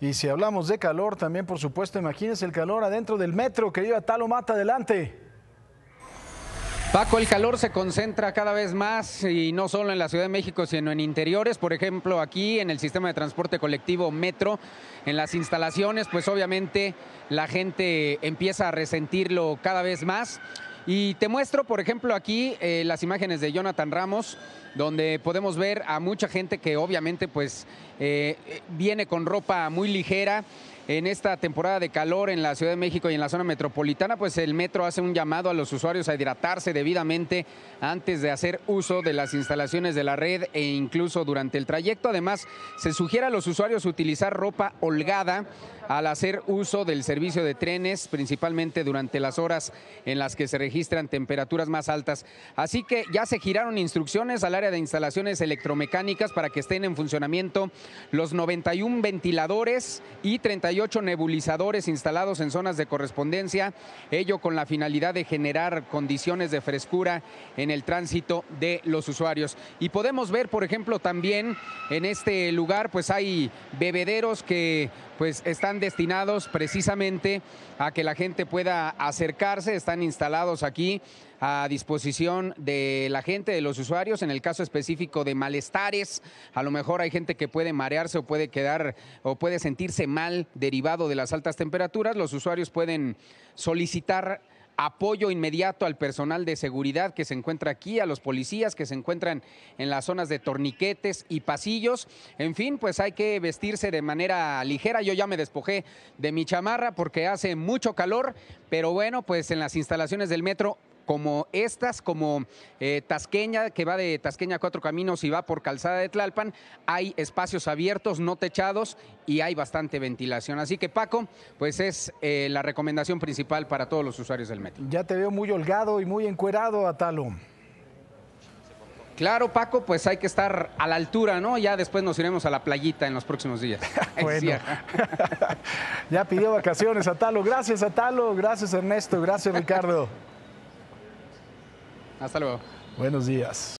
Y si hablamos de calor, también por supuesto, imagínense el calor adentro del metro, querido Atalo tal o mata adelante. Paco, el calor se concentra cada vez más y no solo en la Ciudad de México, sino en interiores. Por ejemplo, aquí en el sistema de transporte colectivo Metro, en las instalaciones, pues obviamente la gente empieza a resentirlo cada vez más. Y te muestro, por ejemplo, aquí eh, las imágenes de Jonathan Ramos, donde podemos ver a mucha gente que obviamente pues eh, eh, viene con ropa muy ligera. En esta temporada de calor en la Ciudad de México y en la zona metropolitana, pues el metro hace un llamado a los usuarios a hidratarse debidamente antes de hacer uso de las instalaciones de la red e incluso durante el trayecto. Además, se sugiere a los usuarios utilizar ropa holgada al hacer uso del servicio de trenes, principalmente durante las horas en las que se registra registran temperaturas más altas. Así que ya se giraron instrucciones al área de instalaciones electromecánicas para que estén en funcionamiento los 91 ventiladores y 38 nebulizadores instalados en zonas de correspondencia, ello con la finalidad de generar condiciones de frescura en el tránsito de los usuarios. Y podemos ver, por ejemplo, también en este lugar, pues hay bebederos que pues están destinados precisamente a que la gente pueda acercarse, están instalados aquí a disposición de la gente, de los usuarios, en el caso específico de malestares, a lo mejor hay gente que puede marearse o puede quedar o puede sentirse mal derivado de las altas temperaturas, los usuarios pueden solicitar apoyo inmediato al personal de seguridad que se encuentra aquí, a los policías que se encuentran en las zonas de torniquetes y pasillos. En fin, pues hay que vestirse de manera ligera. Yo ya me despojé de mi chamarra porque hace mucho calor, pero bueno, pues en las instalaciones del metro como estas, como eh, Tasqueña, que va de Tasqueña a Cuatro Caminos y va por Calzada de Tlalpan, hay espacios abiertos, no techados y hay bastante ventilación. Así que Paco, pues es eh, la recomendación principal para todos los usuarios del metro. Ya te veo muy holgado y muy encuerado, Atalo. Claro, Paco, pues hay que estar a la altura, ¿no? Ya después nos iremos a la playita en los próximos días. ya pidió vacaciones, Atalo. Gracias, Atalo. Gracias, Ernesto. Gracias, Ricardo. Hasta luego. Buenos días.